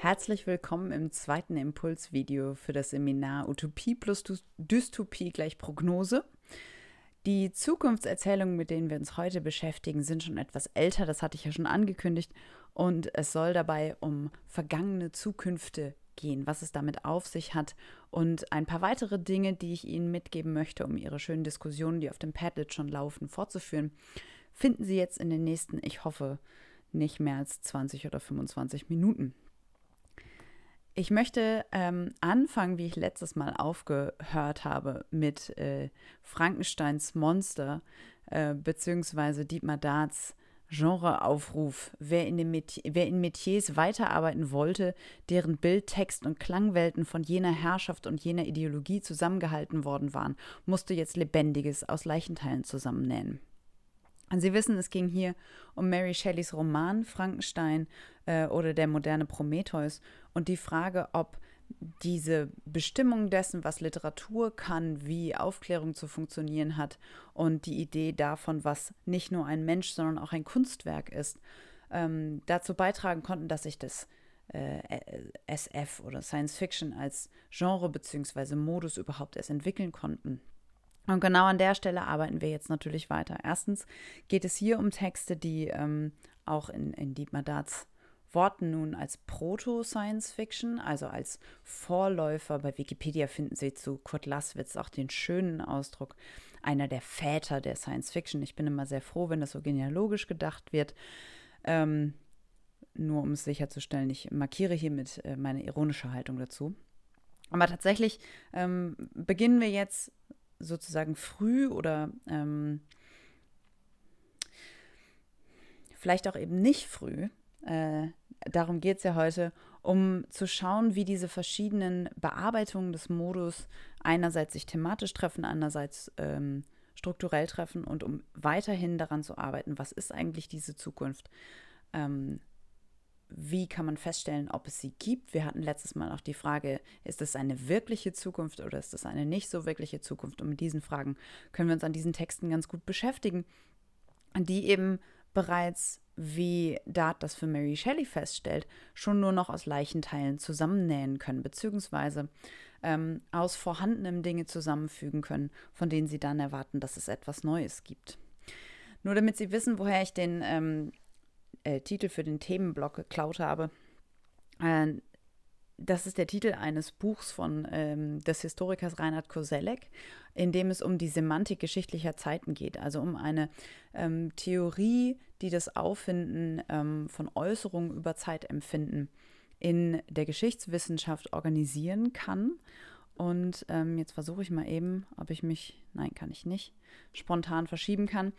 Herzlich willkommen im zweiten Impulsvideo für das Seminar Utopie plus Dystopie gleich Prognose. Die Zukunftserzählungen, mit denen wir uns heute beschäftigen, sind schon etwas älter, das hatte ich ja schon angekündigt, und es soll dabei um vergangene Zukünfte gehen, was es damit auf sich hat und ein paar weitere Dinge, die ich Ihnen mitgeben möchte, um Ihre schönen Diskussionen, die auf dem Padlet schon laufen, fortzuführen, finden Sie jetzt in den nächsten, ich hoffe, nicht mehr als 20 oder 25 Minuten. Ich möchte ähm, anfangen, wie ich letztes Mal aufgehört habe, mit äh, Frankensteins Monster äh, bzw. Dietmar Darts Genreaufruf. Wer in, den wer in Metiers weiterarbeiten wollte, deren Bild, Text und Klangwelten von jener Herrschaft und jener Ideologie zusammengehalten worden waren, musste jetzt Lebendiges aus Leichenteilen zusammennähen. Und Sie wissen, es ging hier um Mary Shelleys Roman Frankenstein äh, oder der moderne Prometheus und die Frage, ob diese Bestimmung dessen, was Literatur kann, wie Aufklärung zu funktionieren hat und die Idee davon, was nicht nur ein Mensch, sondern auch ein Kunstwerk ist, ähm, dazu beitragen konnten, dass sich das äh, SF oder Science Fiction als Genre bzw. Modus überhaupt erst entwickeln konnten. Und genau an der Stelle arbeiten wir jetzt natürlich weiter. Erstens geht es hier um Texte, die ähm, auch in, in Dietmar Darts Worten nun als Proto-Science-Fiction, also als Vorläufer. Bei Wikipedia finden Sie zu Kurt Laswitz auch den schönen Ausdruck, einer der Väter der Science-Fiction. Ich bin immer sehr froh, wenn das so genealogisch gedacht wird. Ähm, nur um es sicherzustellen, ich markiere hiermit äh, meine ironische Haltung dazu. Aber tatsächlich ähm, beginnen wir jetzt sozusagen früh oder ähm, vielleicht auch eben nicht früh, äh, darum geht es ja heute, um zu schauen, wie diese verschiedenen Bearbeitungen des Modus einerseits sich thematisch treffen, andererseits ähm, strukturell treffen und um weiterhin daran zu arbeiten, was ist eigentlich diese Zukunft, ähm, wie kann man feststellen, ob es sie gibt? Wir hatten letztes Mal auch die Frage, ist das eine wirkliche Zukunft oder ist das eine nicht so wirkliche Zukunft? Und mit diesen Fragen können wir uns an diesen Texten ganz gut beschäftigen, die eben bereits, wie Dart das für Mary Shelley feststellt, schon nur noch aus Leichenteilen zusammennähen können, beziehungsweise ähm, aus vorhandenem Dinge zusammenfügen können, von denen sie dann erwarten, dass es etwas Neues gibt. Nur damit Sie wissen, woher ich den ähm, äh, Titel für den Themenblock geklaut habe. Äh, das ist der Titel eines Buchs von ähm, des Historikers Reinhard Koselleck, in dem es um die Semantik geschichtlicher Zeiten geht, also um eine ähm, Theorie, die das Auffinden ähm, von Äußerungen über Zeitempfinden in der Geschichtswissenschaft organisieren kann. Und ähm, jetzt versuche ich mal eben, ob ich mich, nein, kann ich nicht, spontan verschieben kann.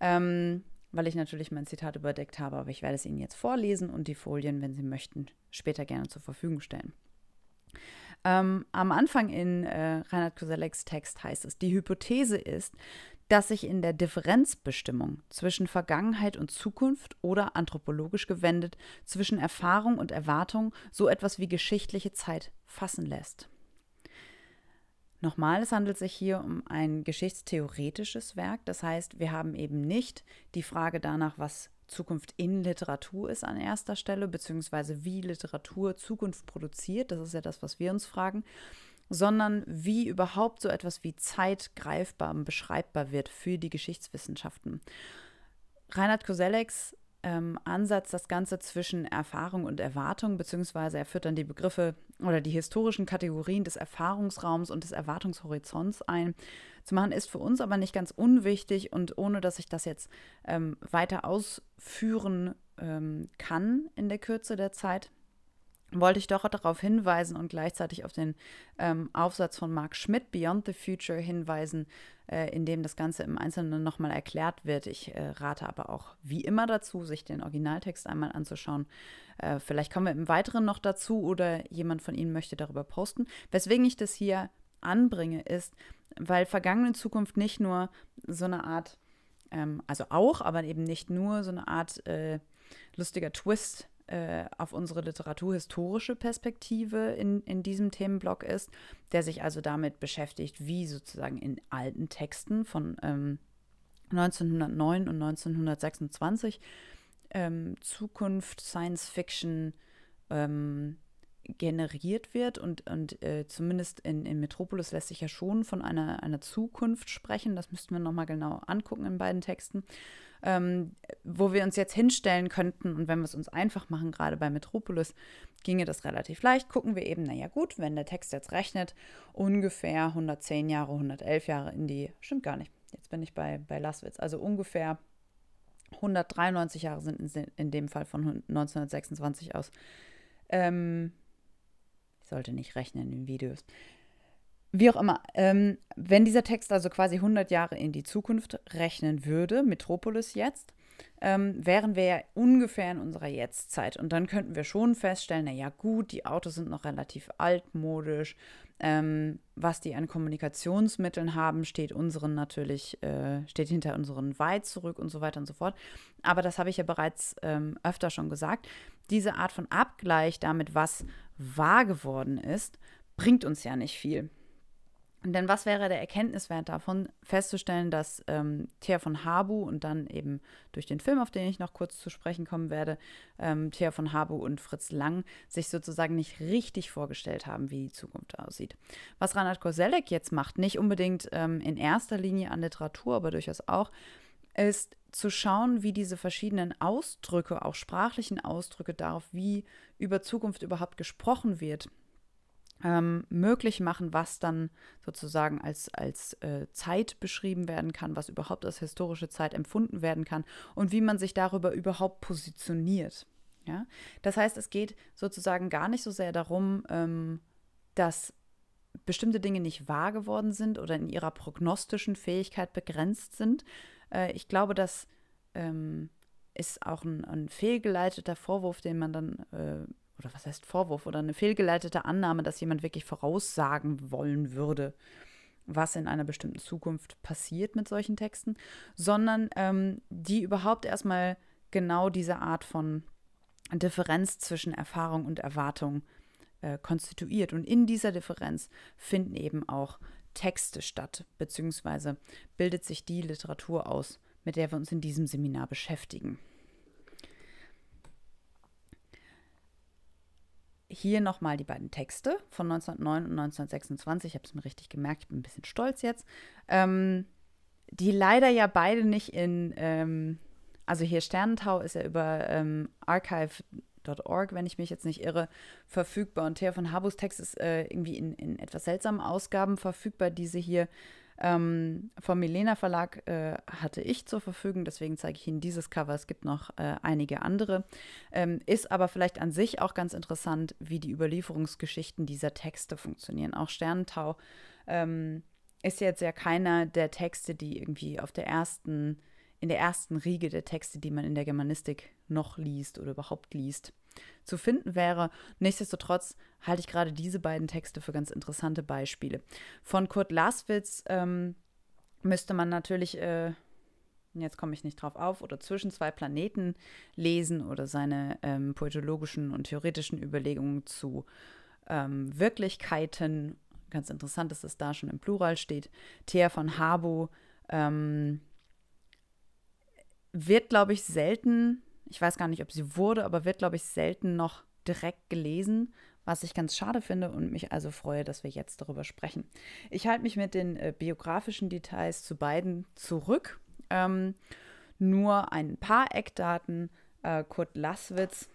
Ähm, weil ich natürlich mein Zitat überdeckt habe, aber ich werde es Ihnen jetzt vorlesen und die Folien, wenn Sie möchten, später gerne zur Verfügung stellen. Ähm, am Anfang in äh, Reinhard Koseleks Text heißt es, die Hypothese ist, dass sich in der Differenzbestimmung zwischen Vergangenheit und Zukunft oder anthropologisch gewendet zwischen Erfahrung und Erwartung so etwas wie geschichtliche Zeit fassen lässt. Nochmal, es handelt sich hier um ein geschichtstheoretisches Werk. Das heißt, wir haben eben nicht die Frage danach, was Zukunft in Literatur ist an erster Stelle, beziehungsweise wie Literatur Zukunft produziert. Das ist ja das, was wir uns fragen sondern wie überhaupt so etwas wie Zeit greifbar und beschreibbar wird für die Geschichtswissenschaften. Reinhard Koseleks ähm, Ansatz das Ganze zwischen Erfahrung und Erwartung, beziehungsweise er führt dann die Begriffe oder die historischen Kategorien des Erfahrungsraums und des Erwartungshorizonts ein. Zu machen ist für uns aber nicht ganz unwichtig und ohne dass ich das jetzt ähm, weiter ausführen ähm, kann in der Kürze der Zeit, wollte ich doch darauf hinweisen und gleichzeitig auf den ähm, Aufsatz von Mark Schmidt Beyond the Future hinweisen äh, in dem das Ganze im Einzelnen nochmal erklärt wird. Ich äh, rate aber auch wie immer dazu, sich den Originaltext einmal anzuschauen. Äh, vielleicht kommen wir im Weiteren noch dazu oder jemand von Ihnen möchte darüber posten. Weswegen ich das hier anbringe, ist, weil vergangene Zukunft nicht nur so eine Art, ähm, also auch, aber eben nicht nur so eine Art äh, lustiger Twist äh, auf unsere literaturhistorische Perspektive in, in diesem Themenblock ist, der sich also damit beschäftigt, wie sozusagen in alten Texten von ähm, 1909 und 1926 ähm, Zukunft, Science Fiction, ähm, generiert wird und, und äh, zumindest in, in Metropolis lässt sich ja schon von einer, einer Zukunft sprechen, das müssten wir nochmal genau angucken in beiden Texten, ähm, wo wir uns jetzt hinstellen könnten und wenn wir es uns einfach machen, gerade bei Metropolis, ginge das relativ leicht, gucken wir eben, naja gut, wenn der Text jetzt rechnet, ungefähr 110 Jahre, 111 Jahre in die, stimmt gar nicht, jetzt bin ich bei, bei Laswitz, also ungefähr 193 Jahre sind in, in dem Fall von 1926 aus. Ähm, ich sollte nicht rechnen in Videos. Wie auch immer, ähm, wenn dieser Text also quasi 100 Jahre in die Zukunft rechnen würde, Metropolis jetzt, ähm, wären wir ja ungefähr in unserer Jetztzeit. Und dann könnten wir schon feststellen, naja gut, die Autos sind noch relativ altmodisch. Ähm, was die an Kommunikationsmitteln haben, steht unseren natürlich, äh, steht hinter unseren weit zurück und so weiter und so fort. Aber das habe ich ja bereits ähm, öfter schon gesagt. Diese Art von Abgleich damit, was wahr geworden ist, bringt uns ja nicht viel. Denn was wäre der Erkenntniswert davon, festzustellen, dass ähm, Thea von Habu und dann eben durch den Film, auf den ich noch kurz zu sprechen kommen werde, ähm, Thea von Habu und Fritz Lang sich sozusagen nicht richtig vorgestellt haben, wie die Zukunft aussieht. Was Reinhard Korselek jetzt macht, nicht unbedingt ähm, in erster Linie an Literatur, aber durchaus auch, ist zu schauen, wie diese verschiedenen Ausdrücke, auch sprachlichen Ausdrücke darauf, wie über Zukunft überhaupt gesprochen wird, ähm, möglich machen, was dann sozusagen als, als äh, Zeit beschrieben werden kann, was überhaupt als historische Zeit empfunden werden kann und wie man sich darüber überhaupt positioniert. Ja? Das heißt, es geht sozusagen gar nicht so sehr darum, ähm, dass bestimmte Dinge nicht wahr geworden sind oder in ihrer prognostischen Fähigkeit begrenzt sind, äh, ich glaube, das ähm, ist auch ein, ein, fehlgeleiteter Vorwurf, den man dann, äh, oder was heißt Vorwurf, oder eine fehlgeleitete Annahme, dass jemand wirklich voraussagen wollen würde, was in einer bestimmten Zukunft passiert mit solchen Texten, sondern ähm, die überhaupt erstmal genau diese Art von Differenz zwischen Erfahrung und Erwartung äh, konstituiert. Und in dieser Differenz finden eben auch Texte statt, beziehungsweise bildet sich die Literatur aus, mit der wir uns in diesem Seminar beschäftigen. Hier nochmal die beiden Texte von 1909 und 1926. Ich habe es mir richtig gemerkt, ich bin ein bisschen stolz jetzt. Ähm, die leider ja beide nicht in, ähm, also hier Sternentau ist ja über ähm, Archive Habus.org, wenn ich mich jetzt nicht irre, verfügbar. Und Thea von Habus Text ist äh, irgendwie in, in, etwas seltsamen Ausgaben verfügbar. Diese hier ähm, vom Milena Verlag äh, hatte ich zur Verfügung, deswegen zeige ich Ihnen dieses Cover. Es gibt noch äh, einige andere. Ähm, ist aber vielleicht an sich auch ganz interessant, wie die Überlieferungsgeschichten dieser Texte funktionieren. Auch Sternentau ähm, ist jetzt ja keiner der Texte, die irgendwie auf der ersten in der ersten Riege der Texte, die man in der Germanistik noch liest oder überhaupt liest, zu finden wäre. Nichtsdestotrotz halte ich gerade diese beiden Texte für ganz interessante Beispiele. Von Kurt Laswitz ähm, müsste man natürlich, äh, jetzt komme ich nicht drauf auf, oder zwischen zwei Planeten lesen oder seine ähm, poetologischen und theoretischen Überlegungen zu ähm, Wirklichkeiten. Ganz interessant, dass es das da schon im Plural steht. Thea von Harbo, ähm, wird, glaube ich, selten, ich weiß gar nicht, ob sie wurde, aber wird, glaube ich, selten noch direkt gelesen, was ich ganz schade finde und mich also freue, dass wir jetzt darüber sprechen. Ich halte mich mit den äh, biografischen Details zu beiden zurück. Ähm, nur ein paar Eckdaten. Äh, Kurt Laswitz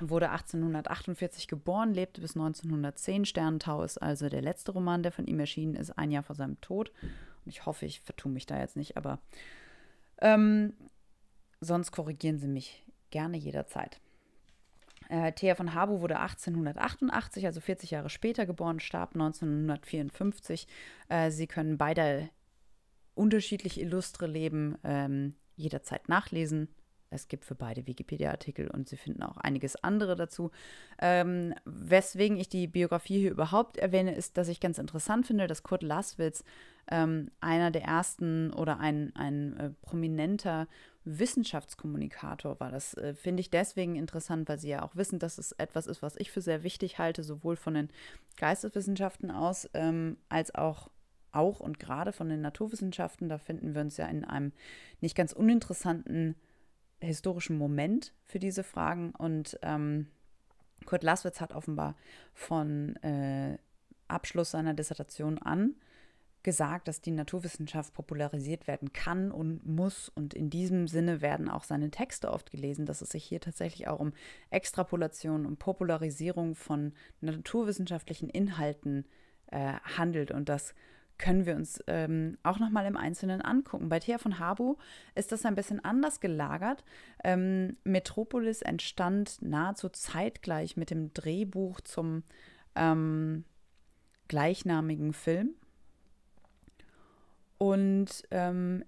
wurde 1848 geboren, lebte bis 1910. Sternentau ist also der letzte Roman, der von ihm erschienen ist, ein Jahr vor seinem Tod. Und ich hoffe, ich vertue mich da jetzt nicht, aber ähm, sonst korrigieren Sie mich gerne jederzeit. Äh, Thea von Harbu wurde 1888, also 40 Jahre später geboren, starb 1954. Äh, Sie können beide unterschiedlich illustre Leben ähm, jederzeit nachlesen es gibt für beide Wikipedia-Artikel und Sie finden auch einiges andere dazu. Ähm, weswegen ich die Biografie hier überhaupt erwähne, ist, dass ich ganz interessant finde, dass Kurt Laswitz ähm, einer der ersten oder ein, ein äh, prominenter Wissenschaftskommunikator war. Das äh, finde ich deswegen interessant, weil Sie ja auch wissen, dass es etwas ist, was ich für sehr wichtig halte, sowohl von den Geisteswissenschaften aus ähm, als auch auch und gerade von den Naturwissenschaften, da finden wir uns ja in einem nicht ganz uninteressanten historischen Moment für diese Fragen. Und ähm, Kurt Laswitz hat offenbar von äh, Abschluss seiner Dissertation an gesagt, dass die Naturwissenschaft popularisiert werden kann und muss. Und in diesem Sinne werden auch seine Texte oft gelesen, dass es sich hier tatsächlich auch um Extrapolation und um Popularisierung von naturwissenschaftlichen Inhalten äh, handelt und dass können wir uns ähm, auch nochmal im Einzelnen angucken. Bei Thea von Harbo ist das ein bisschen anders gelagert. Ähm, Metropolis entstand nahezu zeitgleich mit dem Drehbuch zum ähm, gleichnamigen Film. Und ähm,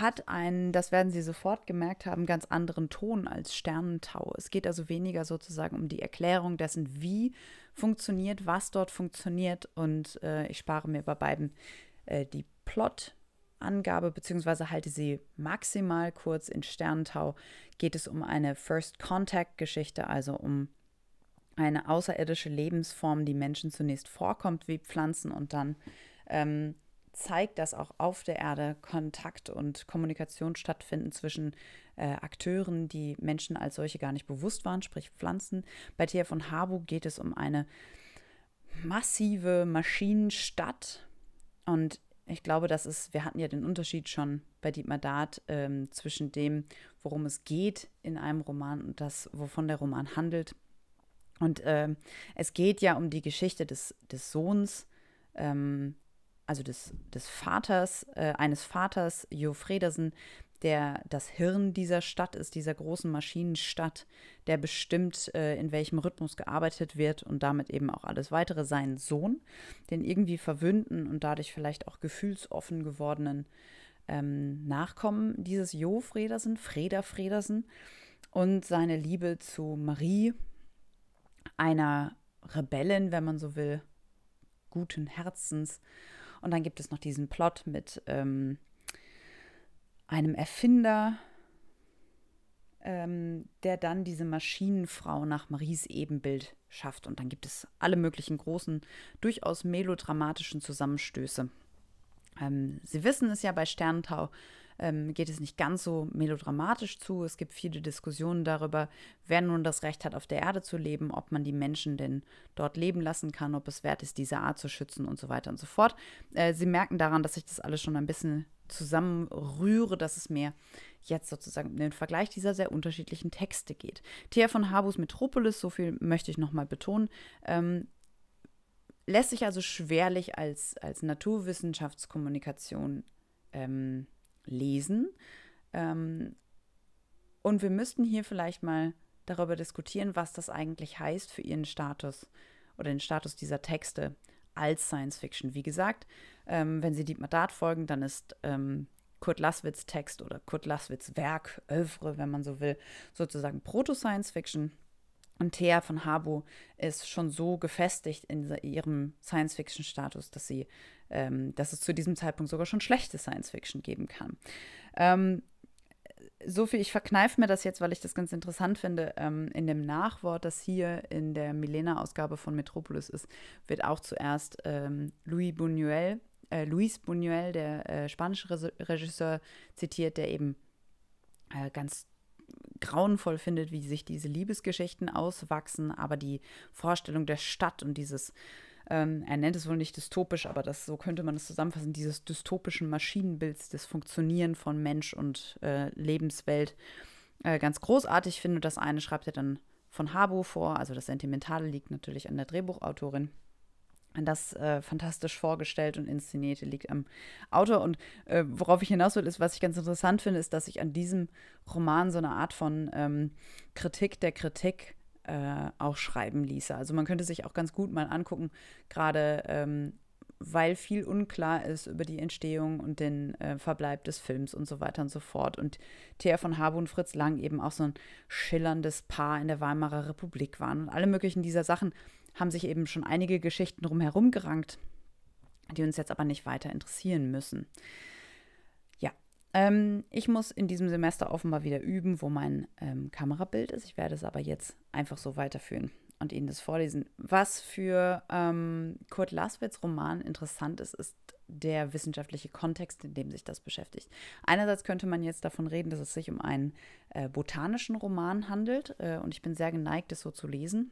hat einen, das werden Sie sofort gemerkt haben, ganz anderen Ton als Sternentau. Es geht also weniger sozusagen um die Erklärung dessen, wie funktioniert, was dort funktioniert. Und äh, ich spare mir bei beiden äh, die Plot. Angabe beziehungsweise halte sie maximal kurz in Sternentau geht es um eine First Contact Geschichte, also um eine außerirdische Lebensform, die Menschen zunächst vorkommt wie Pflanzen und dann ähm, zeigt, dass auch auf der Erde Kontakt und Kommunikation stattfinden zwischen äh, Akteuren, die Menschen als solche gar nicht bewusst waren, sprich Pflanzen. Bei Thea von Harburg geht es um eine massive Maschinenstadt. Und ich glaube, das ist, wir hatten ja den Unterschied schon bei Dietmar Dart ähm, zwischen dem, worum es geht in einem Roman und das, wovon der Roman handelt. Und ähm, es geht ja um die Geschichte des, des Sohns ähm, also des, des Vaters, äh, eines Vaters, Jo Fredersen, der das Hirn dieser Stadt ist, dieser großen Maschinenstadt, der bestimmt, äh, in welchem Rhythmus gearbeitet wird und damit eben auch alles weitere, seinen Sohn, den irgendwie verwöhnten und dadurch vielleicht auch gefühlsoffen gewordenen ähm, Nachkommen dieses Jo Fredersen, Freda Fredersen und seine Liebe zu Marie, einer Rebellin, wenn man so will, guten Herzens und dann gibt es noch diesen Plot mit ähm, einem Erfinder, ähm, der dann diese Maschinenfrau nach Maries Ebenbild schafft. Und dann gibt es alle möglichen großen, durchaus melodramatischen Zusammenstöße. Ähm, Sie wissen es ja bei Sternentau, ähm, geht es nicht ganz so melodramatisch zu. Es gibt viele Diskussionen darüber, wer nun das Recht hat, auf der Erde zu leben, ob man die Menschen denn dort leben lassen kann, ob es wert ist, diese Art zu schützen und so weiter und so fort. Äh, Sie merken daran, dass ich das alles schon ein bisschen zusammenrühre, dass es mir jetzt sozusagen um den Vergleich dieser sehr unterschiedlichen Texte geht. Thea von Habus Metropolis, so viel möchte ich nochmal betonen, ähm, lässt sich also schwerlich als, als Naturwissenschaftskommunikation ähm, lesen. Ähm, und wir müssten hier vielleicht mal darüber diskutieren, was das eigentlich heißt für ihren Status oder den Status dieser Texte als Science Fiction. Wie gesagt, ähm, wenn Sie Dietmar Dart folgen, dann ist ähm, Kurt Laswitz Text oder Kurt Laswitz Werk, Övre, wenn man so will, sozusagen Proto-Science Fiction. Und Thea von Harbo ist schon so gefestigt in ihrem Science-Fiction-Status, dass sie ähm, dass es zu diesem Zeitpunkt sogar schon schlechte Science-Fiction geben kann. Ähm, Sophie, ich verkneife mir das jetzt, weil ich das ganz interessant finde. Ähm, in dem Nachwort, das hier in der Milena-Ausgabe von Metropolis ist, wird auch zuerst ähm, Louis Buñuel, äh, Luis Buñuel, der äh, spanische Re Regisseur, zitiert, der eben äh, ganz grauenvoll findet, wie sich diese Liebesgeschichten auswachsen, aber die Vorstellung der Stadt und dieses ähm, er nennt es wohl nicht dystopisch, aber das, so könnte man es zusammenfassen, dieses dystopischen Maschinenbilds, das Funktionieren von Mensch und äh, Lebenswelt äh, ganz großartig finde. Das eine schreibt er dann von Habo vor, also das Sentimentale liegt natürlich an der Drehbuchautorin. Das äh, fantastisch vorgestellt und inszenierte liegt am Autor. Und äh, worauf ich hinaus will, ist, was ich ganz interessant finde, ist, dass ich an diesem Roman so eine Art von ähm, Kritik der Kritik äh, auch schreiben ließe. Also man könnte sich auch ganz gut mal angucken, gerade ähm, weil viel unklar ist über die Entstehung und den äh, Verbleib des Films und so weiter und so fort. Und Thea von Harbo und Fritz Lang eben auch so ein schillerndes Paar in der Weimarer Republik waren. Und alle möglichen dieser Sachen haben sich eben schon einige Geschichten drumherum gerankt, die uns jetzt aber nicht weiter interessieren müssen. Ähm, ich muss in diesem Semester offenbar wieder üben, wo mein ähm, Kamerabild ist. Ich werde es aber jetzt einfach so weiterführen und Ihnen das vorlesen. Was für ähm, Kurt Laswitz Roman interessant ist, ist der wissenschaftliche Kontext, in dem sich das beschäftigt. Einerseits könnte man jetzt davon reden, dass es sich um einen äh, botanischen Roman handelt äh, und ich bin sehr geneigt, es so zu lesen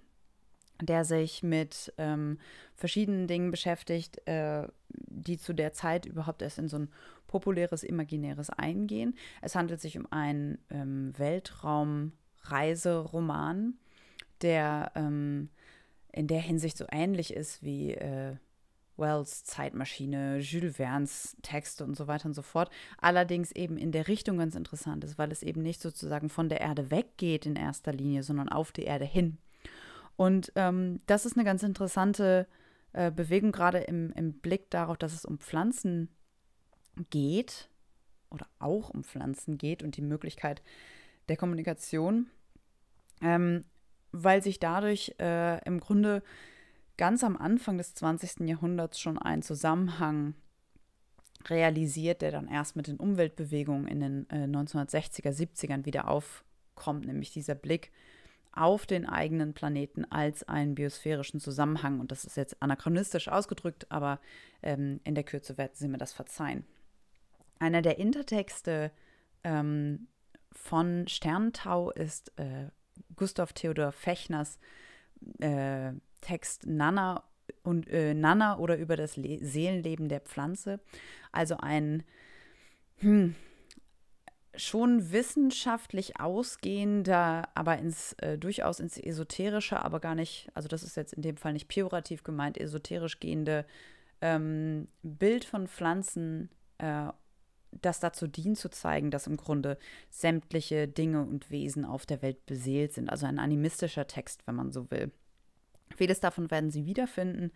der sich mit ähm, verschiedenen Dingen beschäftigt, äh, die zu der Zeit überhaupt erst in so ein populäres, imaginäres eingehen. Es handelt sich um einen ähm, Weltraumreiseroman, der ähm, in der Hinsicht so ähnlich ist wie äh, Wells Zeitmaschine, Jules Verne's Texte und so weiter und so fort. Allerdings eben in der Richtung ganz interessant ist, weil es eben nicht sozusagen von der Erde weggeht in erster Linie, sondern auf die Erde hin. Und ähm, das ist eine ganz interessante äh, äh, Bewegung gerade im, im Blick darauf, dass es um Pflanzen geht oder auch um Pflanzen geht und die Möglichkeit der Kommunikation, ähm, weil sich dadurch äh, im Grunde ganz am Anfang des 20. Jahrhunderts schon ein Zusammenhang realisiert, der dann erst mit den Umweltbewegungen in den äh, 1960er, 70ern wieder aufkommt, nämlich dieser Blick auf den eigenen Planeten als einen biosphärischen Zusammenhang. Und das ist jetzt anachronistisch ausgedrückt, aber ähm, in der Kürze werden Sie mir das verzeihen. Einer der Intertexte ähm, von Sterntau ist äh, Gustav Theodor Fechners äh, Text Nana und äh, Nana oder über das Le Seelenleben der Pflanze. Also ein hm, schon wissenschaftlich ausgehender, aber ins äh, durchaus ins esoterische, aber gar nicht, also das ist jetzt in dem Fall nicht pejorativ gemeint, esoterisch gehende ähm, Bild von Pflanzen, äh, das dazu dient zu zeigen, dass im Grunde sämtliche Dinge und Wesen auf der Welt beseelt sind. Also ein animistischer Text, wenn man so will. Vieles davon werden Sie wiederfinden.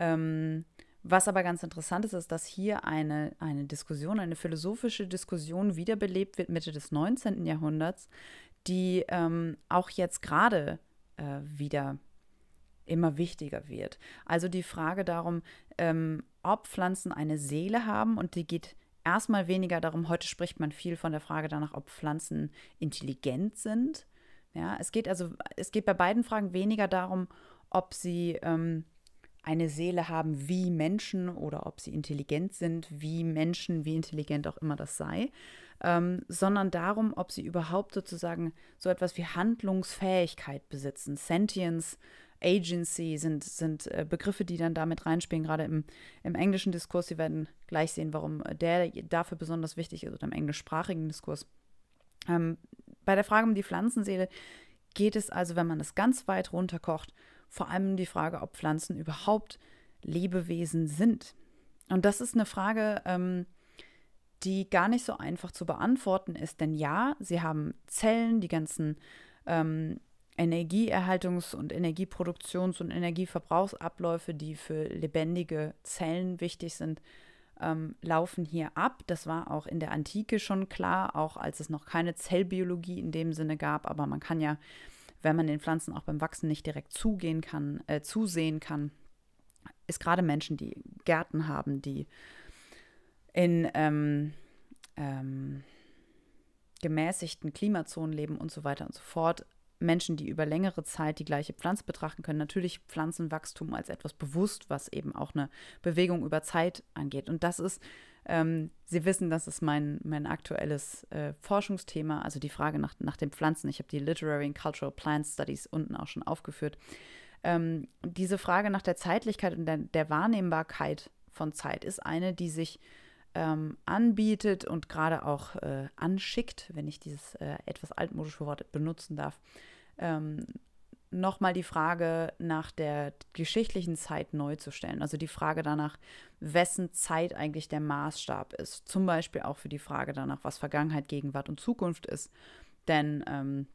Ähm, was aber ganz interessant ist, ist, dass hier eine, eine Diskussion, eine philosophische Diskussion wiederbelebt wird Mitte des 19. Jahrhunderts, die ähm, auch jetzt gerade äh, wieder immer wichtiger wird. Also die Frage darum, ähm, ob Pflanzen eine Seele haben und die geht erstmal weniger darum, heute spricht man viel von der Frage danach, ob Pflanzen intelligent sind. Ja, es geht also, es geht bei beiden Fragen weniger darum, ob sie ähm, eine Seele haben wie Menschen oder ob sie intelligent sind, wie Menschen, wie intelligent auch immer das sei, ähm, sondern darum, ob sie überhaupt sozusagen so etwas wie Handlungsfähigkeit besitzen. Sentience, Agency sind, sind äh, Begriffe, die dann damit reinspielen, gerade im, im englischen Diskurs. Sie werden gleich sehen, warum der dafür besonders wichtig ist oder im englischsprachigen Diskurs. Ähm, bei der Frage um die Pflanzenseele geht es also, wenn man das ganz weit runterkocht, vor allem die Frage, ob Pflanzen überhaupt Lebewesen sind. Und das ist eine Frage, ähm, die gar nicht so einfach zu beantworten ist, denn ja, sie haben Zellen, die ganzen ähm, Energieerhaltungs- und Energieproduktions- und Energieverbrauchsabläufe, die für lebendige Zellen wichtig sind, ähm, laufen hier ab. Das war auch in der Antike schon klar, auch als es noch keine Zellbiologie in dem Sinne gab, aber man kann ja wenn man den Pflanzen auch beim Wachsen nicht direkt zugehen kann, äh, zusehen kann, ist gerade Menschen, die Gärten haben, die in ähm, ähm, gemäßigten Klimazonen leben und so weiter und so fort, Menschen, die über längere Zeit die gleiche Pflanze betrachten, können natürlich Pflanzenwachstum als etwas bewusst, was eben auch eine Bewegung über Zeit angeht. Und das ist, ähm, Sie wissen, das ist mein, mein aktuelles äh, Forschungsthema, also die Frage nach, nach den Pflanzen. Ich habe die Literary and Cultural Plant Studies unten auch schon aufgeführt. Ähm, diese Frage nach der Zeitlichkeit und der, der Wahrnehmbarkeit von Zeit ist eine, die sich ähm, anbietet und gerade auch äh, anschickt, wenn ich dieses äh, etwas altmodische Wort benutzen darf, ähm, nochmal die Frage nach der geschichtlichen Zeit neu zu stellen. Also die Frage danach, wessen Zeit eigentlich der Maßstab ist. Zum Beispiel auch für die Frage danach, was Vergangenheit, Gegenwart und Zukunft ist. Denn ähm,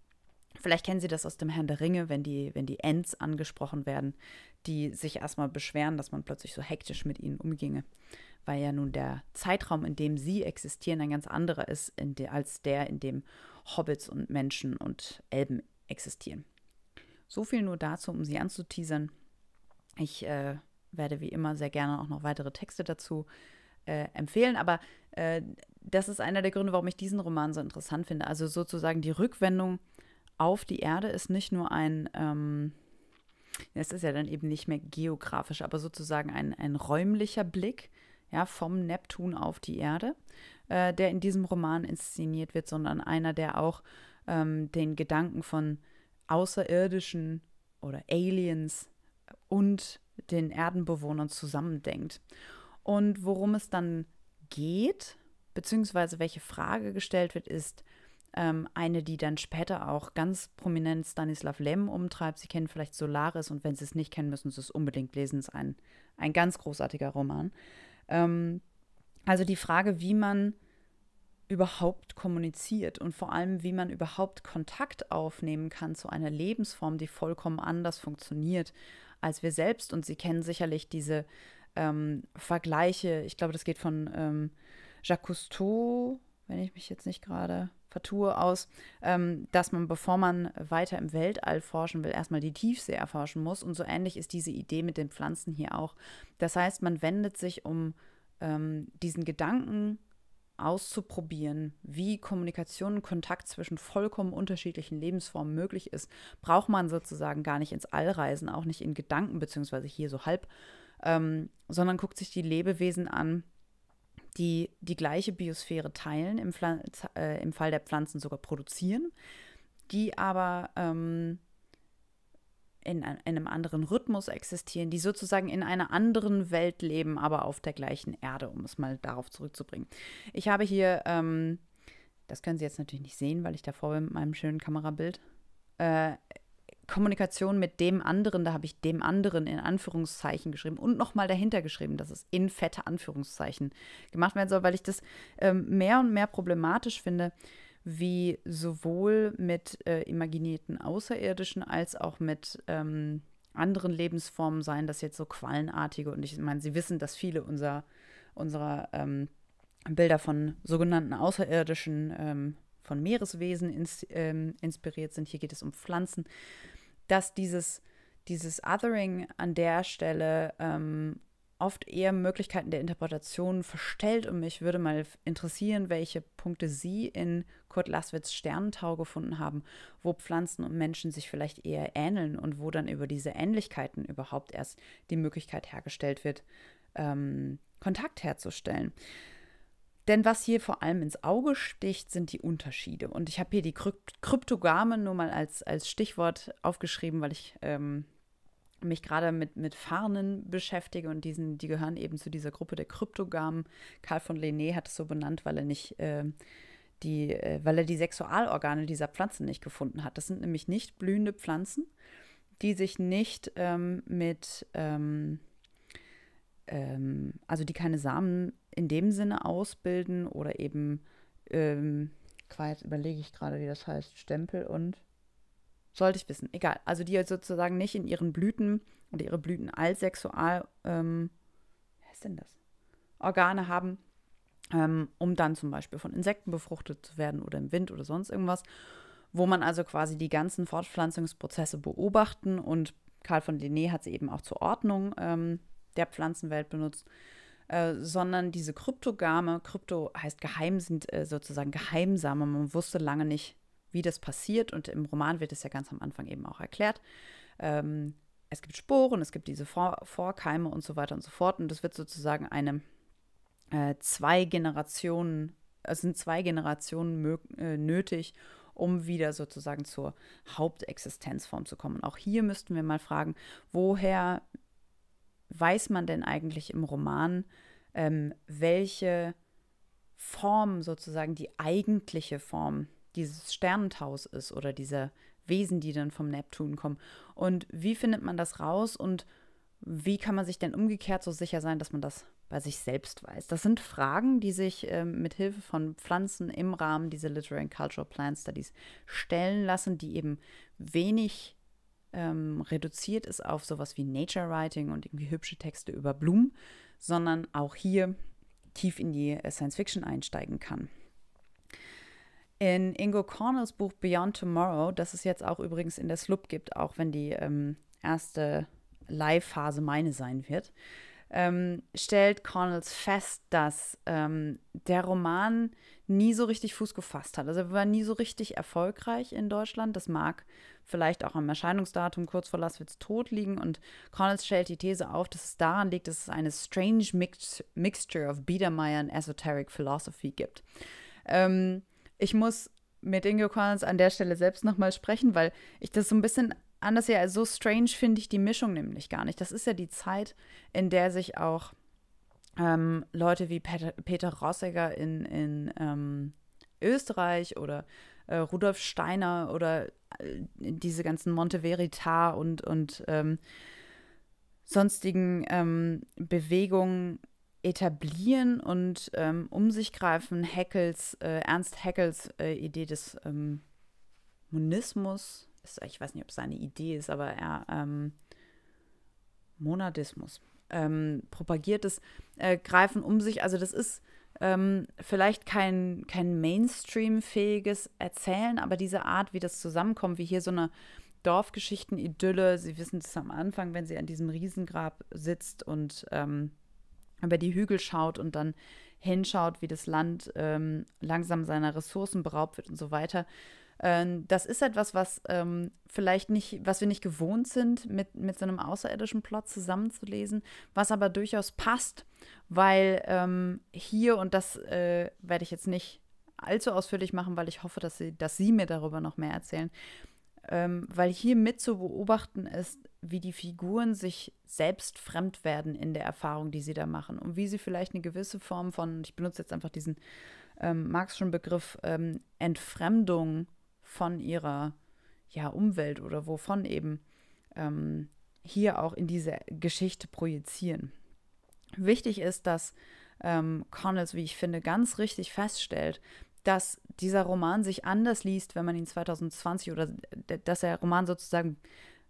vielleicht kennen Sie das aus dem Herrn der Ringe, wenn die, wenn die Ents angesprochen werden, die sich erstmal beschweren, dass man plötzlich so hektisch mit ihnen umginge. Weil ja nun der Zeitraum, in dem sie existieren, ein ganz anderer ist de, als der, in dem Hobbits und Menschen und Elben existieren. So viel nur dazu, um sie anzuteasern. Ich äh, werde wie immer sehr gerne auch noch weitere Texte dazu äh, empfehlen, aber äh, das ist einer der Gründe, warum ich diesen Roman so interessant finde. Also sozusagen die Rückwendung auf die Erde ist nicht nur ein, ähm, es ist ja dann eben nicht mehr geografisch, aber sozusagen ein, ein räumlicher Blick ja, vom Neptun auf die Erde, äh, der in diesem Roman inszeniert wird, sondern einer, der auch ähm, den Gedanken von Außerirdischen oder Aliens und den Erdenbewohnern zusammendenkt. Und worum es dann geht, beziehungsweise welche Frage gestellt wird, ist ähm, eine, die dann später auch ganz prominent Stanislav Lem umtreibt. Sie kennen vielleicht Solaris und wenn Sie es nicht kennen, müssen Sie es unbedingt lesen. Es ist ein, ein ganz großartiger Roman. Ähm, also die Frage, wie man überhaupt kommuniziert und vor allem, wie man überhaupt Kontakt aufnehmen kann zu einer Lebensform, die vollkommen anders funktioniert als wir selbst. Und Sie kennen sicherlich diese ähm, Vergleiche. Ich glaube, das geht von ähm, Jacques Cousteau, wenn ich mich jetzt nicht gerade vertue, aus, ähm, dass man, bevor man weiter im Weltall forschen will, erstmal die Tiefsee erforschen muss. Und so ähnlich ist diese Idee mit den Pflanzen hier auch. Das heißt, man wendet sich um ähm, diesen Gedanken, auszuprobieren, wie Kommunikation und Kontakt zwischen vollkommen unterschiedlichen Lebensformen möglich ist, braucht man sozusagen gar nicht ins All reisen, auch nicht in Gedanken, beziehungsweise hier so halb, ähm, sondern guckt sich die Lebewesen an, die die gleiche Biosphäre teilen, im, Pfl äh, im Fall der Pflanzen sogar produzieren, die aber ähm, in, einem anderen Rhythmus existieren, die sozusagen in einer anderen Welt leben, aber auf der gleichen Erde, um es mal darauf zurückzubringen. Ich habe hier, ähm, das können Sie jetzt natürlich nicht sehen, weil ich davor bin mit meinem schönen Kamerabild, äh, Kommunikation mit dem anderen, da habe ich dem anderen in Anführungszeichen geschrieben und nochmal dahinter geschrieben, dass es in fette Anführungszeichen gemacht werden soll, weil ich das ähm, mehr und mehr problematisch finde, wie sowohl mit äh, imaginierten Außerirdischen als auch mit ähm, anderen Lebensformen, seien das jetzt so quallenartige. Und ich meine, Sie wissen, dass viele unser, unserer ähm, Bilder von sogenannten Außerirdischen, ähm, von Meereswesen ins, ähm, inspiriert sind. Hier geht es um Pflanzen. Dass dieses, dieses Othering an der Stelle ähm, oft eher Möglichkeiten der Interpretation verstellt und mich würde mal interessieren, welche Punkte Sie in Kurt Laswitz Sternentau gefunden haben, wo Pflanzen und Menschen sich vielleicht eher ähneln und wo dann über diese Ähnlichkeiten überhaupt erst die Möglichkeit hergestellt wird, ähm, Kontakt herzustellen. Denn was hier vor allem ins Auge sticht, sind die Unterschiede. Und ich habe hier die Kryptogame nur mal als, als Stichwort aufgeschrieben, weil ich ähm, mich gerade mit, mit Farnen beschäftige und diesen, die gehören eben zu dieser Gruppe der Kryptogamen. Karl von Lené hat es so benannt, weil er nicht äh, die, äh, weil er die Sexualorgane dieser Pflanzen nicht gefunden hat. Das sind nämlich nicht blühende Pflanzen, die sich nicht ähm, mit, ähm, ähm, also die keine Samen in dem Sinne ausbilden oder eben, ähm, überlege ich gerade, wie das heißt, Stempel und sollte ich wissen, egal. Also die sozusagen nicht in ihren Blüten oder ihre Blüten als Sexual, ähm, wer ist denn das? Organe haben, ähm, um dann zum Beispiel von Insekten befruchtet zu werden oder im Wind oder sonst irgendwas, wo man also quasi die ganzen Fortpflanzungsprozesse beobachten und Karl von Linné hat sie eben auch zur Ordnung ähm, der Pflanzenwelt benutzt. Äh, sondern diese Kryptogame, Krypto heißt geheim, sind äh, sozusagen Geheimsame. Man wusste lange nicht, wie das passiert. Und im Roman wird es ja ganz am Anfang eben auch erklärt. Ähm, es gibt Sporen, es gibt diese Vor Vorkeime und so weiter und so fort. Und das wird sozusagen eine äh, zwei Generationen, es sind zwei Generationen äh, nötig, um wieder sozusagen zur Hauptexistenzform zu kommen. auch hier müssten wir mal fragen, woher weiß man denn eigentlich im Roman, ähm, welche Form sozusagen die eigentliche Form ist? dieses Sternentaus ist oder diese Wesen, die dann vom Neptun kommen. Und wie findet man das raus und wie kann man sich denn umgekehrt so sicher sein, dass man das bei sich selbst weiß? Das sind Fragen, die sich äh, mit Hilfe von Pflanzen im Rahmen dieser Literary and Cultural Plant Studies stellen lassen, die eben wenig ähm, reduziert ist auf sowas wie Nature Writing und irgendwie hübsche Texte über Blumen, sondern auch hier tief in die äh, Science Fiction einsteigen kann. In Ingo Cornels Buch Beyond Tomorrow, das es jetzt auch übrigens in der Slup gibt, auch wenn die ähm, erste Live-Phase meine sein wird, ähm, stellt Cornels fest, dass ähm, der Roman nie so richtig Fuß gefasst hat. Also er war nie so richtig erfolgreich in Deutschland. Das mag vielleicht auch am Erscheinungsdatum kurz vor Laswitz tot liegen. Und Cornels stellt die These auf, dass es daran liegt, dass es eine strange mix Mixture of Biedermeier und Esoteric Philosophy gibt. Ähm, ich muss mit Ingo Korns an der Stelle selbst nochmal sprechen, weil ich das so ein bisschen anders ja Also so strange finde ich die Mischung nämlich gar nicht. Das ist ja die Zeit, in der sich auch ähm, Leute wie Peter, Peter Rossiger in, in ähm, Österreich oder äh, Rudolf Steiner oder äh, diese ganzen Monteverita und, und ähm, sonstigen ähm, Bewegungen etablieren und ähm, um sich greifen. Hackels, äh, Ernst Hackels äh, Idee des ähm, Monismus, ist, ich weiß nicht, ob es seine Idee ist, aber er ähm, Monadismus ähm, propagiert es, äh, greifen um sich. Also das ist ähm, vielleicht kein, kein Mainstream-fähiges Erzählen, aber diese Art, wie das zusammenkommt, wie hier so eine Dorfgeschichten-Idylle, Sie wissen es am Anfang, wenn sie an diesem Riesengrab sitzt und ähm, über die Hügel schaut und dann hinschaut, wie das Land ähm, langsam seiner Ressourcen beraubt wird und so weiter. Ähm, das ist etwas, was ähm, vielleicht nicht, was wir nicht gewohnt sind, mit, mit so einem außerirdischen Plot zusammenzulesen, was aber durchaus passt, weil ähm, hier, und das äh, werde ich jetzt nicht allzu ausführlich machen, weil ich hoffe, dass Sie, dass Sie mir darüber noch mehr erzählen, ähm, weil hier mit zu beobachten ist, wie die Figuren sich selbst fremd werden in der Erfahrung, die sie da machen und wie sie vielleicht eine gewisse Form von, ich benutze jetzt einfach diesen ähm, Marxischen Begriff, ähm, Entfremdung von ihrer ja, Umwelt oder wovon eben ähm, hier auch in diese Geschichte projizieren. Wichtig ist, dass ähm, Connells, wie ich finde, ganz richtig feststellt, dass dieser Roman sich anders liest, wenn man ihn 2020 oder dass der Roman sozusagen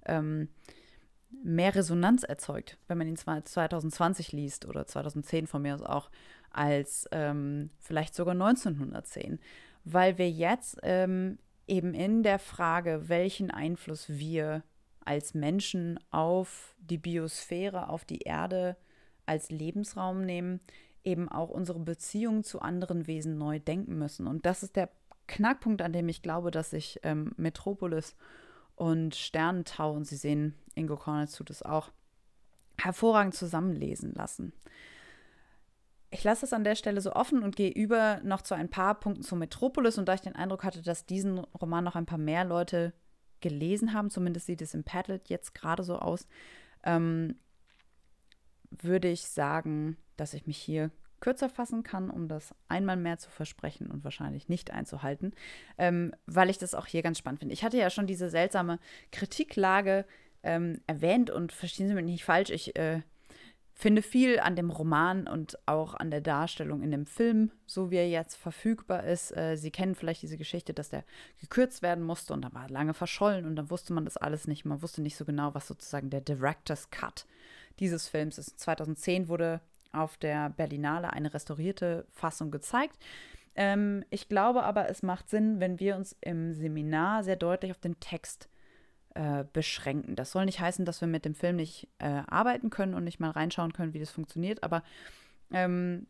ähm, mehr Resonanz erzeugt, wenn man ihn 2020 liest oder 2010 von mir aus auch, als ähm, vielleicht sogar 1910, weil wir jetzt ähm, eben in der Frage, welchen Einfluss wir als Menschen auf die Biosphäre, auf die Erde als Lebensraum nehmen, eben auch unsere Beziehung zu anderen Wesen neu denken müssen. Und das ist der Knackpunkt, an dem ich glaube, dass sich ähm, Metropolis und Sternentau, und Sie sehen, Ingo Kornitz tut es auch, hervorragend zusammenlesen lassen. Ich lasse es an der Stelle so offen und gehe über noch zu ein paar Punkten zu Metropolis. Und da ich den Eindruck hatte, dass diesen Roman noch ein paar mehr Leute gelesen haben, zumindest sieht es im Padlet jetzt gerade so aus, ähm, würde ich sagen, dass ich mich hier kürzer fassen kann, um das einmal mehr zu versprechen und wahrscheinlich nicht einzuhalten, ähm, weil ich das auch hier ganz spannend finde. Ich hatte ja schon diese seltsame Kritiklage ähm, erwähnt und verstehen Sie mich nicht falsch, ich äh, finde viel an dem Roman und auch an der Darstellung in dem Film, so wie er jetzt verfügbar ist. Äh, Sie kennen vielleicht diese Geschichte, dass der gekürzt werden musste und dann war lange verschollen und dann wusste man das alles nicht. Man wusste nicht so genau, was sozusagen der Director's Cut dieses Films ist. 2010 wurde auf der Berlinale eine restaurierte Fassung gezeigt. Ähm, ich glaube aber, es macht Sinn, wenn wir uns im Seminar sehr deutlich auf den Text äh, beschränken. Das soll nicht heißen, dass wir mit dem Film nicht äh, arbeiten können und nicht mal reinschauen können, wie das funktioniert, aber ähm,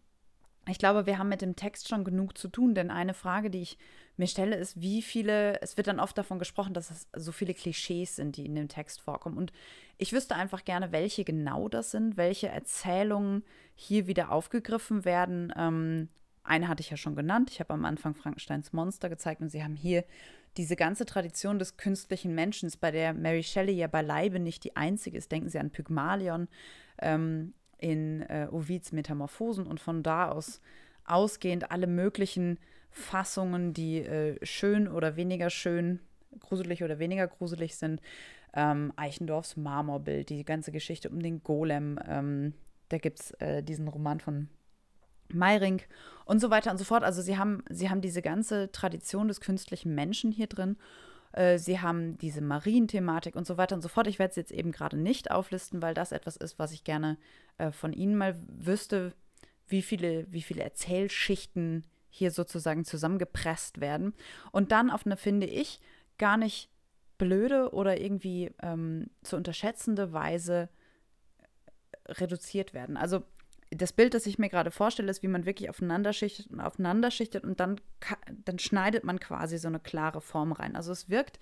ich glaube, wir haben mit dem Text schon genug zu tun, denn eine Frage, die ich mir stelle, ist, wie viele, es wird dann oft davon gesprochen, dass es so viele Klischees sind, die in dem Text vorkommen. Und ich wüsste einfach gerne, welche genau das sind, welche Erzählungen hier wieder aufgegriffen werden. Ähm, eine hatte ich ja schon genannt. Ich habe am Anfang Frankensteins Monster gezeigt und sie haben hier diese ganze Tradition des künstlichen Menschen, bei der Mary Shelley ja beileibe nicht die einzige ist. Denken Sie an Pygmalion. Ähm, in äh, Ovids Metamorphosen und von da aus ausgehend alle möglichen Fassungen, die äh, schön oder weniger schön, gruselig oder weniger gruselig sind. Ähm, Eichendorfs Marmorbild, die ganze Geschichte um den Golem. Ähm, da gibt es äh, diesen Roman von Meiring und so weiter und so fort. Also sie haben, sie haben diese ganze Tradition des künstlichen Menschen hier drin äh, sie haben diese Marienthematik und so weiter und so fort. Ich werde es jetzt eben gerade nicht auflisten, weil das etwas ist, was ich gerne äh, von Ihnen mal wüsste, wie viele, wie viele Erzählschichten hier sozusagen zusammengepresst werden. Und dann auf eine, finde ich, gar nicht blöde oder irgendwie ähm, zu unterschätzende Weise äh, reduziert werden. Also das Bild, das ich mir gerade vorstelle, ist, wie man wirklich aufeinander schichtet und aufeinander schichtet und dann, dann schneidet man quasi so eine klare Form rein. Also es wirkt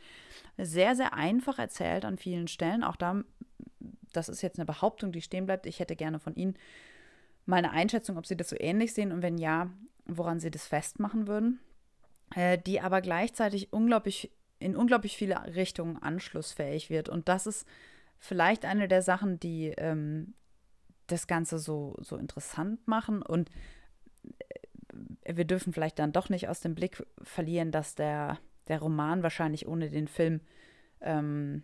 sehr, sehr einfach erzählt an vielen Stellen. Auch da, das ist jetzt eine Behauptung, die stehen bleibt. Ich hätte gerne von Ihnen mal eine Einschätzung, ob Sie das so ähnlich sehen und wenn ja, woran Sie das festmachen würden. Äh, die aber gleichzeitig unglaublich in unglaublich viele Richtungen anschlussfähig wird. Und das ist vielleicht eine der Sachen, die ähm, das Ganze so, so interessant machen. Und äh, wir dürfen vielleicht dann doch nicht aus dem Blick verlieren, dass der, der Roman wahrscheinlich ohne den Film ähm,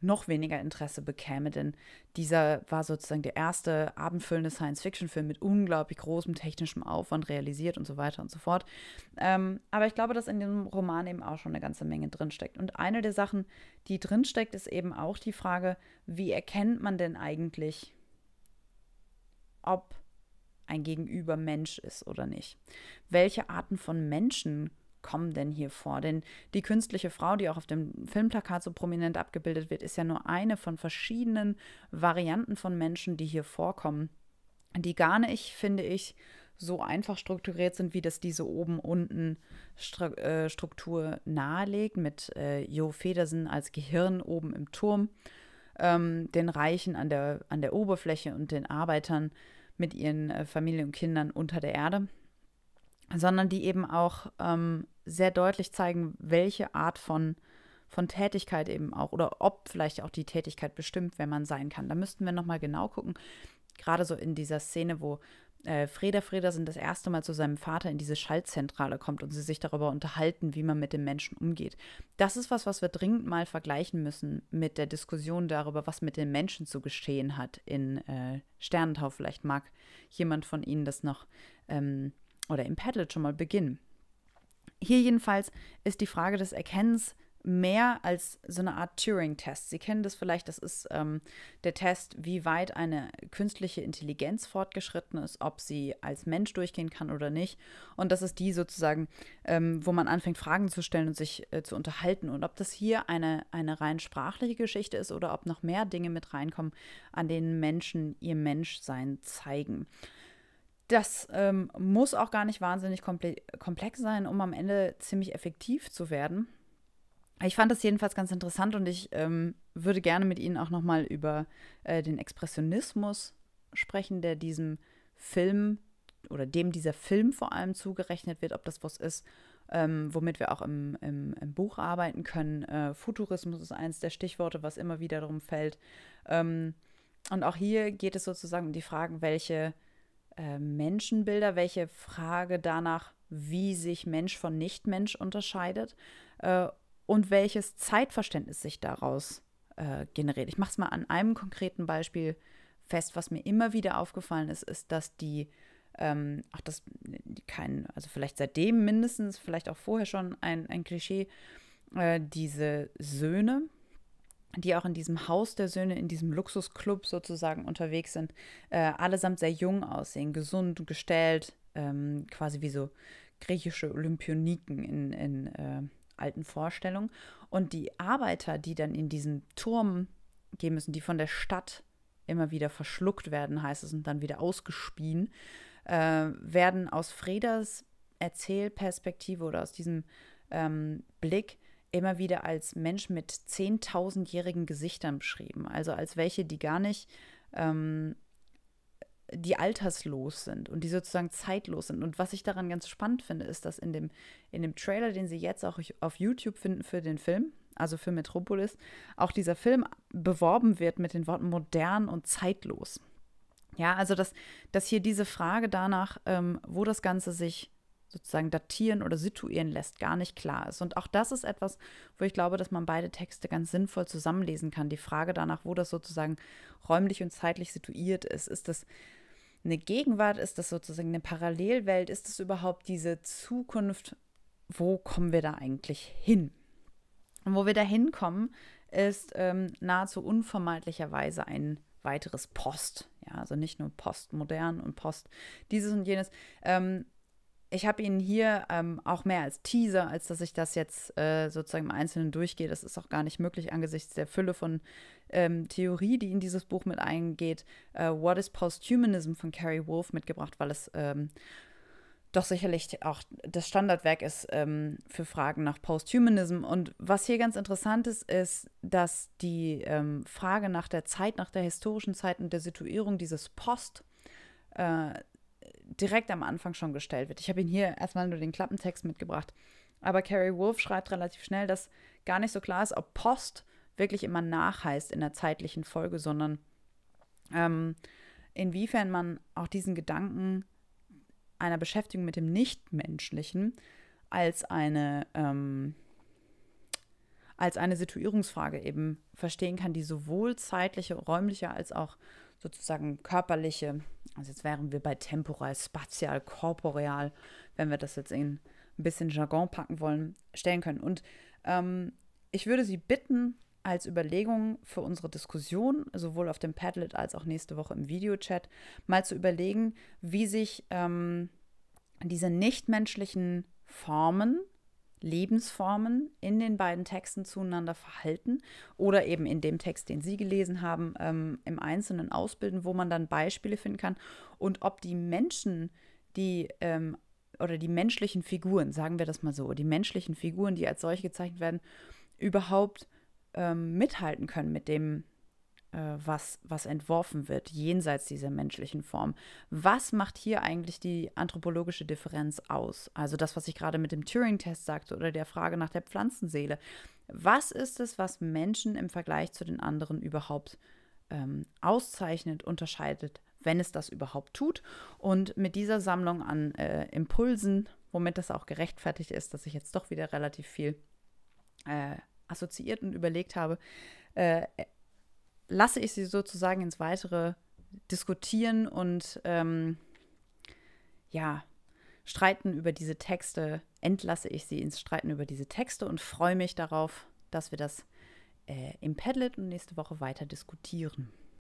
noch weniger Interesse bekäme, denn dieser war sozusagen der erste abendfüllende Science-Fiction-Film mit unglaublich großem technischem Aufwand realisiert und so weiter und so fort. Ähm, aber ich glaube, dass in dem Roman eben auch schon eine ganze Menge drinsteckt. Und eine der Sachen, die drinsteckt, ist eben auch die Frage, wie erkennt man denn eigentlich ob ein Gegenüber Mensch ist oder nicht. Welche Arten von Menschen kommen denn hier vor? Denn die künstliche Frau, die auch auf dem Filmplakat so prominent abgebildet wird, ist ja nur eine von verschiedenen Varianten von Menschen, die hier vorkommen, die gar nicht, finde ich, so einfach strukturiert sind, wie das diese oben unten äh, Struktur nahelegt, mit äh, Jo Federsen als Gehirn oben im Turm, ähm, den Reichen an der, an der Oberfläche und den Arbeitern mit ihren äh, Familien und Kindern unter der Erde, sondern die eben auch ähm, sehr deutlich zeigen, welche Art von, von Tätigkeit eben auch oder ob vielleicht auch die Tätigkeit bestimmt, wenn man sein kann. Da müssten wir nochmal genau gucken gerade so in dieser Szene, wo äh, Freda Fredersen das erste Mal zu seinem Vater in diese Schaltzentrale kommt und sie sich darüber unterhalten, wie man mit dem Menschen umgeht. Das ist was, was wir dringend mal vergleichen müssen mit der Diskussion darüber, was mit den Menschen zu geschehen hat in äh, Sternentau. Vielleicht mag jemand von Ihnen das noch ähm, oder im Padlet schon mal beginnen. Hier jedenfalls ist die Frage des Erkennens mehr als so eine Art Turing-Test. Sie kennen das vielleicht, das ist ähm, der Test, wie weit eine künstliche Intelligenz fortgeschritten ist, ob sie als Mensch durchgehen kann oder nicht. Und das ist die sozusagen, ähm, wo man anfängt, Fragen zu stellen und sich äh, zu unterhalten. Und ob das hier eine, eine rein sprachliche Geschichte ist oder ob noch mehr Dinge mit reinkommen, an denen Menschen ihr Menschsein zeigen. Das ähm, muss auch gar nicht wahnsinnig komple komplex sein, um am Ende ziemlich effektiv zu werden. Ich fand das jedenfalls ganz interessant und ich ähm, würde gerne mit Ihnen auch nochmal über äh, den Expressionismus sprechen, der diesem Film oder dem dieser Film vor allem zugerechnet wird, ob das was ist, ähm, womit wir auch im, im, im Buch arbeiten können. Äh, Futurismus ist eines der Stichworte, was immer wieder darum fällt. Ähm, und auch hier geht es sozusagen um die Fragen, welche äh, Menschenbilder, welche Frage danach, wie sich Mensch von Nichtmensch unterscheidet. Äh, und welches Zeitverständnis sich daraus äh, generiert. Ich mache es mal an einem konkreten Beispiel fest, was mir immer wieder aufgefallen ist, ist, dass die, ähm, ach, das kein, also vielleicht seitdem mindestens, vielleicht auch vorher schon ein, ein Klischee, äh, diese Söhne, die auch in diesem Haus der Söhne, in diesem Luxusclub sozusagen unterwegs sind, äh, allesamt sehr jung aussehen, gesund und gestellt, ähm, quasi wie so griechische Olympioniken in, in äh, alten Vorstellung. Und die Arbeiter, die dann in diesen Turm gehen müssen, die von der Stadt immer wieder verschluckt werden, heißt es, und dann wieder ausgespien, äh, werden aus Fredas Erzählperspektive oder aus diesem ähm, Blick immer wieder als Menschen mit 10.000-jährigen Gesichtern beschrieben. Also als welche, die gar nicht ähm, die alterslos sind und die sozusagen zeitlos sind. Und was ich daran ganz spannend finde, ist, dass in dem, in dem Trailer, den sie jetzt auch auf YouTube finden für den Film, also für Metropolis, auch dieser Film beworben wird mit den Worten modern und zeitlos. Ja, also dass, dass hier diese Frage danach, ähm, wo das Ganze sich sozusagen datieren oder situieren lässt, gar nicht klar ist. Und auch das ist etwas, wo ich glaube, dass man beide Texte ganz sinnvoll zusammenlesen kann. Die Frage danach, wo das sozusagen räumlich und zeitlich situiert ist, ist das eine Gegenwart? Ist das sozusagen eine Parallelwelt? Ist es überhaupt diese Zukunft? Wo kommen wir da eigentlich hin? Und wo wir da hinkommen, ist ähm, nahezu unvermeidlicherweise ein weiteres Post. Ja, also nicht nur postmodern und post dieses und jenes. Ähm, ich habe ihn hier ähm, auch mehr als Teaser, als dass ich das jetzt äh, sozusagen im Einzelnen durchgehe. Das ist auch gar nicht möglich angesichts der Fülle von ähm, Theorie, die in dieses Buch mit eingeht. Äh, What is Posthumanism von Carrie Wolf mitgebracht, weil es ähm, doch sicherlich auch das Standardwerk ist ähm, für Fragen nach Posthumanism. Und was hier ganz interessant ist, ist, dass die ähm, Frage nach der Zeit, nach der historischen Zeit und der Situierung dieses Post äh, direkt am Anfang schon gestellt wird. Ich habe ihn hier erstmal nur den Klappentext mitgebracht. Aber Carrie Wolf schreibt relativ schnell, dass gar nicht so klar ist, ob Post wirklich immer nach heißt in der zeitlichen Folge, sondern ähm, inwiefern man auch diesen Gedanken einer Beschäftigung mit dem Nichtmenschlichen als eine, ähm, als eine Situierungsfrage eben verstehen kann, die sowohl zeitliche, räumliche als auch sozusagen körperliche, also jetzt wären wir bei temporal, spatial, korporeal, wenn wir das jetzt in ein bisschen Jargon packen wollen, stellen können. Und ähm, ich würde Sie bitten, als Überlegung für unsere Diskussion, sowohl auf dem Padlet als auch nächste Woche im Videochat, mal zu überlegen, wie sich ähm, diese nichtmenschlichen Formen Lebensformen in den beiden Texten zueinander verhalten oder eben in dem Text, den Sie gelesen haben, ähm, im Einzelnen ausbilden, wo man dann Beispiele finden kann und ob die Menschen, die ähm, oder die menschlichen Figuren, sagen wir das mal so, die menschlichen Figuren, die als solche gezeichnet werden, überhaupt ähm, mithalten können mit dem äh, was, was entworfen wird, jenseits dieser menschlichen Form. Was macht hier eigentlich die anthropologische Differenz aus? Also das, was ich gerade mit dem Turing-Test sagte oder der Frage nach der Pflanzenseele. Was ist es, was Menschen im Vergleich zu den anderen überhaupt ähm, auszeichnet, unterscheidet, wenn es das überhaupt tut? Und mit dieser Sammlung an äh, Impulsen, womit das auch gerechtfertigt ist, dass ich jetzt doch wieder relativ viel äh, assoziiert und überlegt habe, äh, lasse ich sie sozusagen ins Weitere diskutieren und ähm, ja, streiten über diese Texte, entlasse ich sie ins Streiten über diese Texte und freue mich darauf, dass wir das äh, im Padlet und nächste Woche weiter diskutieren.